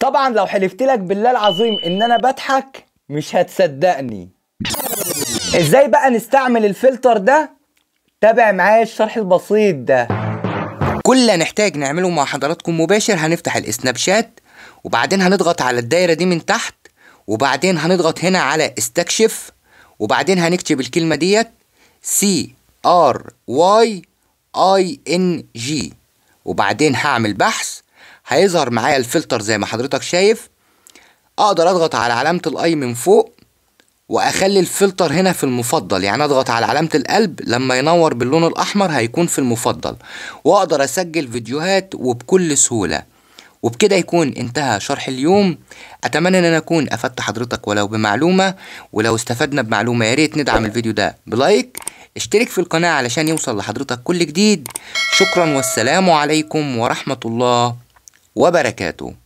طبعا لو حلفت لك بالله العظيم ان انا بضحك مش هتصدقني ازاي بقى نستعمل الفلتر ده تابع معايا الشرح البسيط ده كل اللي هنحتاج نعمله مع حضراتكم مباشر هنفتح السناب شات وبعدين هنضغط على الدايره دي من تحت وبعدين هنضغط هنا على استكشف وبعدين هنكتب الكلمه ديت سي ار واي اي ان جي وبعدين هعمل بحث هيظهر معايا الفلتر زي ما حضرتك شايف اقدر اضغط على علامة الاي من فوق واخلي الفلتر هنا في المفضل يعني اضغط على علامة القلب لما ينور باللون الاحمر هيكون في المفضل واقدر اسجل فيديوهات وبكل سهولة وبكده يكون انتهى شرح اليوم اتمنى ان انا اكون افدت حضرتك ولو بمعلومة ولو استفدنا بمعلومة يا ريت ندعم الفيديو ده بلايك اشترك في القناة علشان يوصل لحضرتك كل جديد شكرا والسلام عليكم ورحمة الله وبركاته